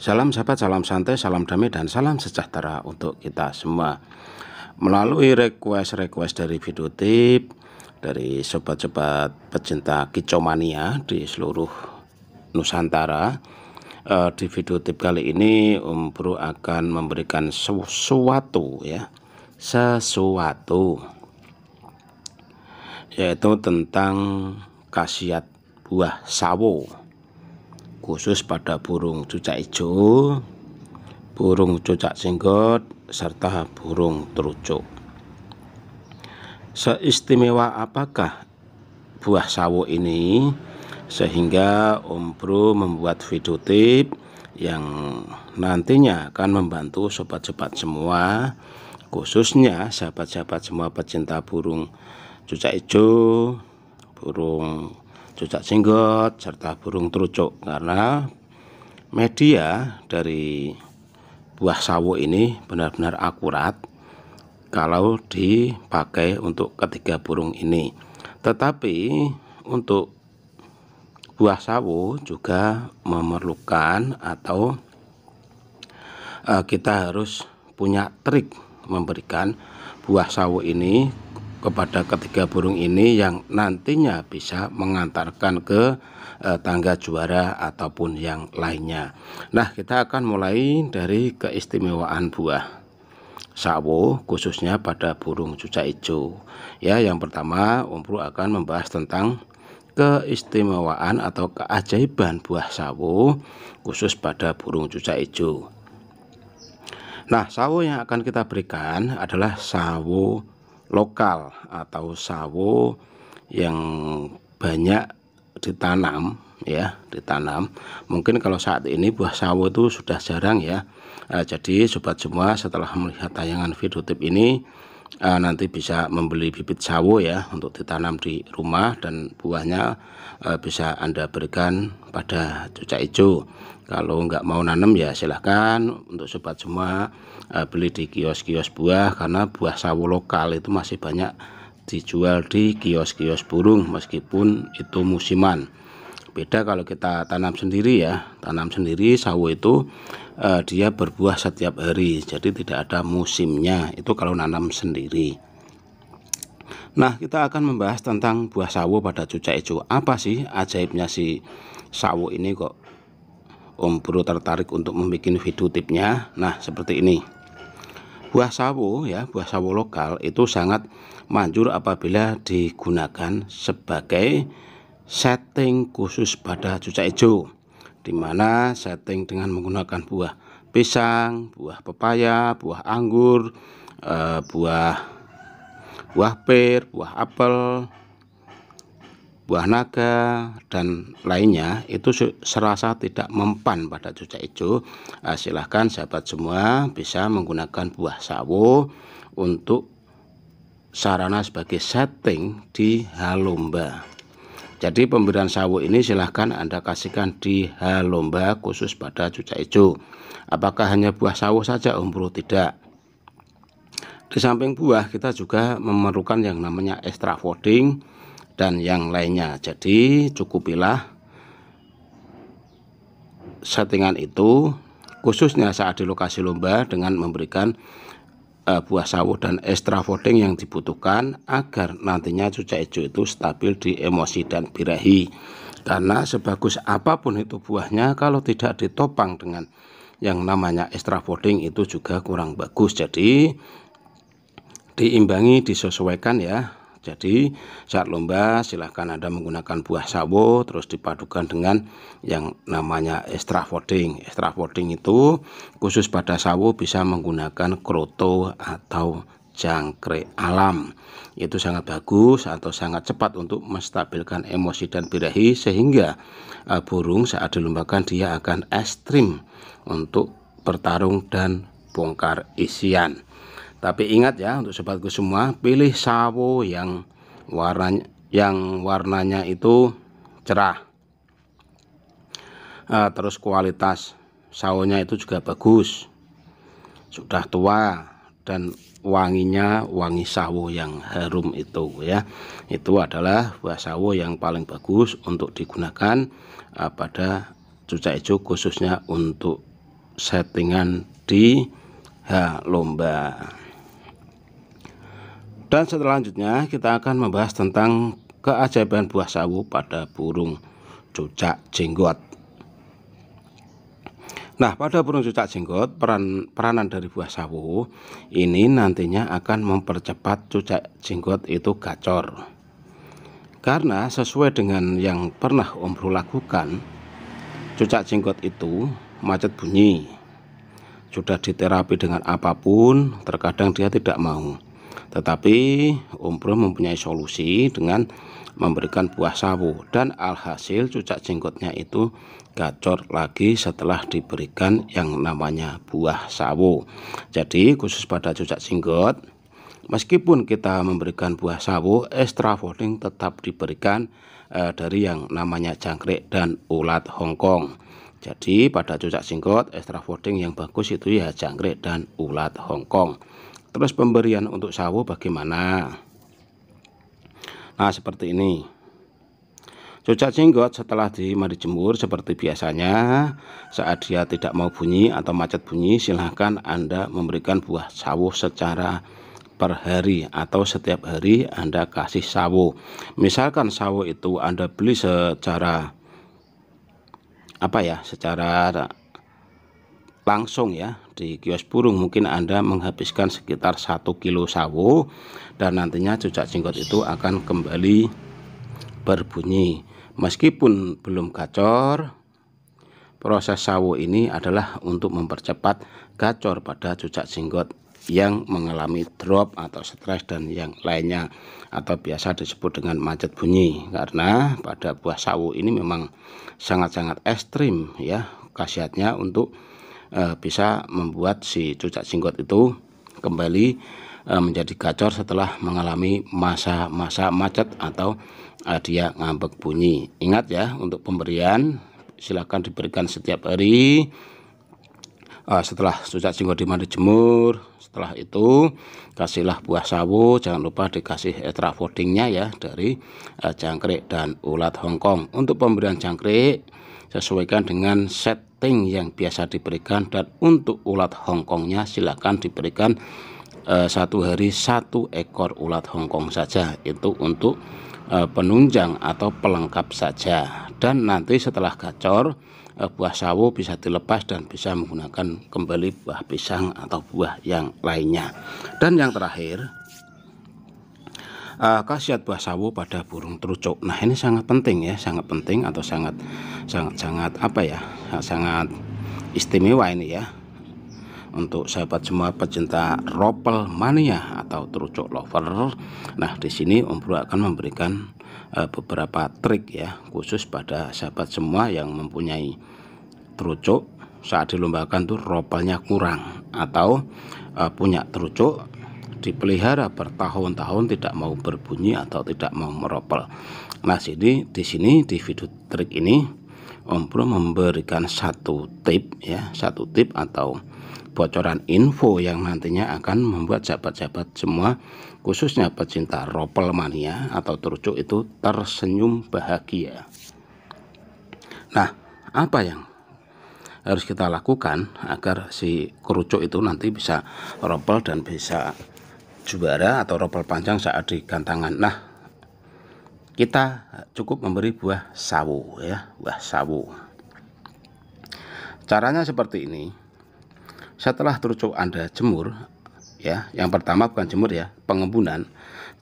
Salam sahabat, salam santai, salam damai, dan salam sejahtera untuk kita semua. Melalui request-request dari video tip dari sobat-sobat pecinta kicomania di seluruh Nusantara, eh, di video tip kali ini Om Bro akan memberikan sesuatu ya, sesuatu yaitu tentang khasiat buah sawo khusus pada burung cucak hijau, burung cucak singgot, serta burung terucuk. Seistimewa apakah buah sawo ini sehingga Om Bro membuat video tip yang nantinya akan membantu sobat-sobat semua khususnya sahabat-sahabat semua pecinta burung cucak hijau, burung cucak jenggot serta burung terucuk karena media dari buah sawo ini benar-benar akurat kalau dipakai untuk ketiga burung ini tetapi untuk buah sawo juga memerlukan atau eh, kita harus punya trik memberikan buah sawo ini kepada ketiga burung ini yang nantinya bisa mengantarkan ke eh, tangga juara ataupun yang lainnya. Nah, kita akan mulai dari keistimewaan buah sawo khususnya pada burung cucak hijau. Ya, yang pertama Om akan membahas tentang keistimewaan atau keajaiban buah sawo khusus pada burung cucak hijau. Nah, sawo yang akan kita berikan adalah sawo lokal atau sawo yang banyak ditanam ya ditanam mungkin kalau saat ini buah sawo itu sudah jarang ya eh, jadi sobat semua setelah melihat tayangan video tip ini uh, nanti bisa membeli bibit sawo ya untuk ditanam di rumah dan buahnya uh, bisa anda berikan pada cucak hijau kalau nggak mau nanam ya silahkan untuk sobat semua uh, beli di kios-kios buah karena buah sawo lokal itu masih banyak dijual di kios-kios burung meskipun itu musiman beda kalau kita tanam sendiri ya tanam sendiri sawo itu uh, dia berbuah setiap hari jadi tidak ada musimnya itu kalau nanam sendiri nah kita akan membahas tentang buah sawo pada cucak hijau apa sih ajaibnya si sawo ini kok Om Bro tertarik untuk membuat video tipnya nah seperti ini buah sawo ya buah sawo lokal itu sangat manjur apabila digunakan sebagai setting khusus pada cucak hijau di mana setting dengan menggunakan buah pisang, buah pepaya, buah anggur, eh, buah buah pir, buah apel, buah naga dan lainnya itu serasa tidak mempan pada cucak hijau. Eh, silahkan sahabat semua bisa menggunakan buah sawo untuk sarana sebagai setting di halomba. Jadi pemberian sawo ini silahkan Anda kasihkan di halomba khusus pada cucak hijau. Apakah hanya buah sawo saja Om Bro? Tidak. Di samping buah kita juga memerlukan yang namanya extra voting dan yang lainnya. Jadi cukupilah settingan itu khususnya saat di lokasi lomba dengan memberikan uh, buah sawo dan extra voting yang dibutuhkan agar nantinya cuaca hijau itu stabil di emosi dan birahi karena sebagus apapun itu buahnya kalau tidak ditopang dengan yang namanya extra voting itu juga kurang bagus jadi diimbangi disesuaikan ya jadi saat lomba silahkan Anda menggunakan buah sawo terus dipadukan dengan yang namanya extra voting. Extra voting itu khusus pada sawo bisa menggunakan kroto atau jangkrik alam itu sangat bagus atau sangat cepat untuk menstabilkan emosi dan birahi sehingga e, burung saat dilombakan dia akan ekstrim untuk bertarung dan bongkar isian tapi ingat ya untuk sobatku semua, pilih sawo yang warnanya yang warnanya itu cerah. Uh, terus kualitas sawonya itu juga bagus. Sudah tua dan wanginya wangi sawo yang harum itu ya. Itu adalah buah sawo yang paling bagus untuk digunakan uh, pada cucak hijau khususnya untuk settingan di eh, lomba. Dan selanjutnya kita akan membahas tentang keajaiban buah sawu pada burung cucak jenggot. Nah, pada burung cucak jenggot, peran peranan dari buah sawu ini nantinya akan mempercepat cucak jenggot itu gacor. Karena sesuai dengan yang pernah Om Bro lakukan, cucak jenggot itu macet bunyi. Sudah diterapi dengan apapun, terkadang dia tidak mau. Tetapi Umpro mempunyai solusi dengan memberikan buah sawo dan alhasil cucak jenggotnya itu gacor lagi setelah diberikan yang namanya buah sawo. Jadi khusus pada cucak jenggot meskipun kita memberikan buah sawo, extra voting tetap diberikan eh, dari yang namanya jangkrik dan ulat Hongkong. Jadi pada cucak singkot, extra voting yang bagus itu ya jangkrik dan ulat Hongkong. Terus pemberian untuk sawo bagaimana? Nah, seperti ini. Cucak jenggot setelah dimari jemur seperti biasanya, saat dia tidak mau bunyi atau macet bunyi, silahkan Anda memberikan buah sawo secara per hari atau setiap hari Anda kasih sawo. Misalkan sawo itu Anda beli secara apa ya, secara langsung ya di kios burung mungkin Anda menghabiskan sekitar 1 kilo sawo dan nantinya cucak jenggot itu akan kembali berbunyi meskipun belum gacor proses sawo ini adalah untuk mempercepat gacor pada cucak jenggot yang mengalami drop atau stres dan yang lainnya atau biasa disebut dengan macet bunyi karena pada buah sawo ini memang sangat-sangat ekstrim ya khasiatnya untuk uh, bisa membuat si cucak singkot itu kembali uh, menjadi gacor setelah mengalami masa-masa macet atau uh, dia ngambek bunyi. Ingat ya untuk pemberian silakan diberikan setiap hari uh, setelah cucak singkot dimandi jemur setelah itu kasihlah buah sawo jangan lupa dikasih extra foodingnya ya dari uh, jangkrik dan ulat hongkong untuk pemberian jangkrik sesuaikan dengan set ting yang biasa diberikan dan untuk ulat Hongkongnya silakan diberikan eh, satu hari satu ekor ulat Hongkong saja itu untuk eh, penunjang atau pelengkap saja dan nanti setelah gacor eh, buah sawo bisa dilepas dan bisa menggunakan kembali buah pisang atau buah yang lainnya dan yang terakhir uh, khasiat buah sawo pada burung terucuk. Nah, ini sangat penting ya, sangat penting atau sangat sangat sangat apa ya? sangat istimewa ini ya. Untuk sahabat semua pecinta ropel mania atau terucuk lover. Nah, di sini Om Bro akan memberikan uh, beberapa trik ya khusus pada sahabat semua yang mempunyai terucuk saat dilombakan tuh ropelnya kurang atau uh, punya terucuk dipelihara bertahun-tahun tidak mau berbunyi atau tidak mau meropel. Nah, sini di sini di video trik ini Om Pro memberikan satu tip ya, satu tip atau bocoran info yang nantinya akan membuat sahabat-sahabat semua khususnya pecinta ropel mania atau terucuk itu tersenyum bahagia. Nah, apa yang harus kita lakukan agar si kerucuk itu nanti bisa ropel dan bisa juara atau ropel panjang saat di gantangan. Nah, kita cukup memberi buah sawo ya, buah sawo. Caranya seperti ini. Setelah terucuk Anda jemur, ya, yang pertama bukan jemur ya, pengembunan.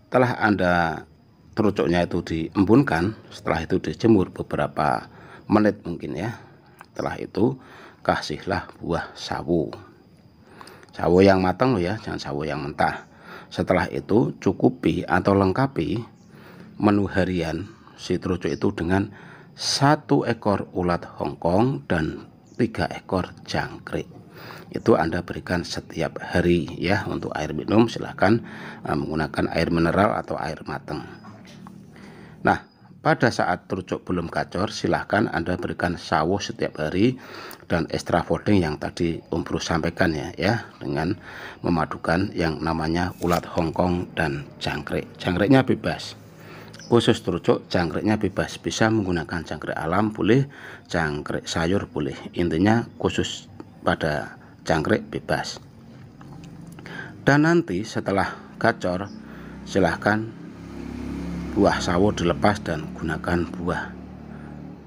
telah Anda terucuknya itu diembunkan, setelah itu dijemur beberapa menit mungkin ya. Setelah itu kasihlah buah sawo. Sawo yang matang loh ya, jangan sawo yang mentah. Setelah itu cukupi atau lengkapi menu harian si terucuk itu dengan satu ekor ulat Hongkong dan tiga ekor jangkrik. Itu Anda berikan setiap hari ya untuk air minum silahkan eh, menggunakan air mineral atau air matang. Nah, pada saat terucuk belum kacor, silahkan Anda berikan sawo setiap hari dan extra folding yang tadi Om Bro sampaikan ya, ya dengan memadukan yang namanya ulat Hongkong dan jangkrik. Jangkriknya bebas. Khusus terucuk, jangkriknya bebas. Bisa menggunakan jangkrik alam, boleh jangkrik sayur, boleh. Intinya khusus pada jangkrik bebas. Dan nanti setelah gacor, silahkan buah sawo dilepas dan gunakan buah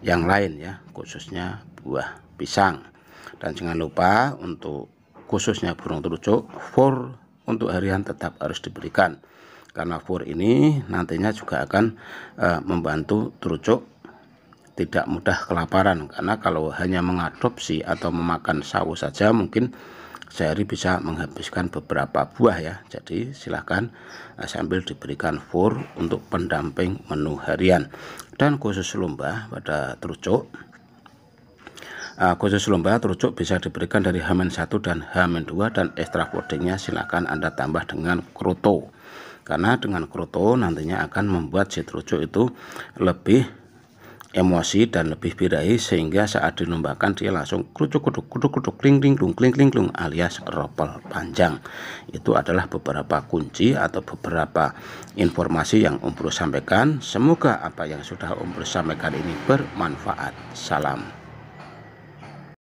yang lain ya khususnya buah pisang dan jangan lupa untuk khususnya burung terucuk for untuk harian tetap harus diberikan karena for ini nantinya juga akan e, membantu terucuk tidak mudah kelaparan karena kalau hanya mengadopsi atau memakan sawo saja mungkin sehari bisa menghabiskan beberapa buah ya jadi silahkan eh, sambil diberikan fur untuk pendamping menu harian dan khusus lomba pada terucuk eh, khusus lomba terucuk bisa diberikan dari H-1 dan H-2 dan ekstrak codingnya silahkan Anda tambah dengan kroto karena dengan kroto nantinya akan membuat si terucuk itu lebih emosi dan lebih birahi sehingga saat dilombakan dia langsung kerucuk kuduk kuduk kuduk kling kling kling kling kling kling alias ropel panjang itu adalah beberapa kunci atau beberapa informasi yang Om Bro sampaikan semoga apa yang sudah Om Bro sampaikan ini bermanfaat salam